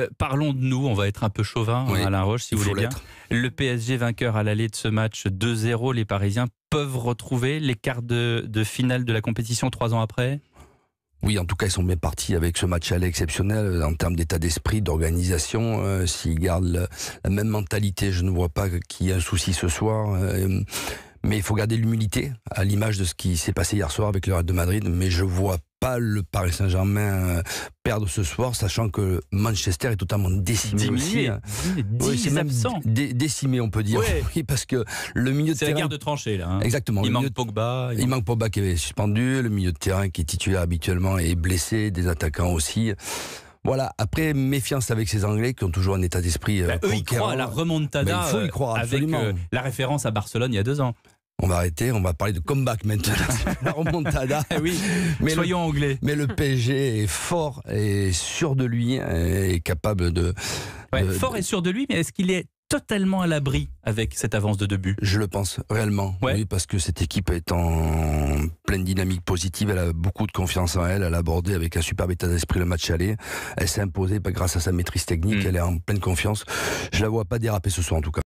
Euh, parlons de nous, on va être un peu chauvin, Alain Roche, si vous voulez bien. Le PSG vainqueur à l'aller de ce match 2-0, les Parisiens peuvent retrouver les quarts de, finale de la compétition trois ans après oui, en tout cas, ils sont bien partis avec ce match à exceptionnel euh, en termes d'état d'esprit, d'organisation. Euh, s'ils gardent la, même mentalité, je ne vois pas qu'il y ait un souci ce soir. mais il faut garder l'humilité, à l'image de ce qui s'est passé hier soir avec le Real de Madrid. Mais je vois le Paris Saint-Germain euh, perdre ce soir, sachant que Manchester est totalement décimé. Diminué, hein. décimé, on peut dire. parce que le milieu de terrain. C'est la guerre de tranchées, là. Hein. Exactement. Il manque Pogba. Il, manque... Pogba qui est suspendu. Le milieu de terrain qui est titulaire habituellement est blessé. Des attaquants aussi. Voilà, après, méfiance avec ces Anglais qui ont toujours un état d'esprit. Euh, bah, eux, ils croient à la remontada. il faut y croire, euh, Avec la référence à Barcelone il y a deux ans on va arrêter, on va parler de comeback maintenant. la remontada. Eh mais soyons anglais. Mais le PSG est fort et sûr de lui, est hein, capable de. Euh, fort et sûr de lui, mais est-ce qu'il est totalement à l'abri avec cette avance de deux buts Je le pense, réellement. Oui, parce que cette équipe est en pleine dynamique positive. Elle a beaucoup de confiance en elle. Elle a abordé avec un superbe état d'esprit le match aller. Elle s'est imposée bah, grâce à sa maîtrise technique. Mm. Elle est en pleine confiance. Je la vois pas déraper ce soir, en tout cas.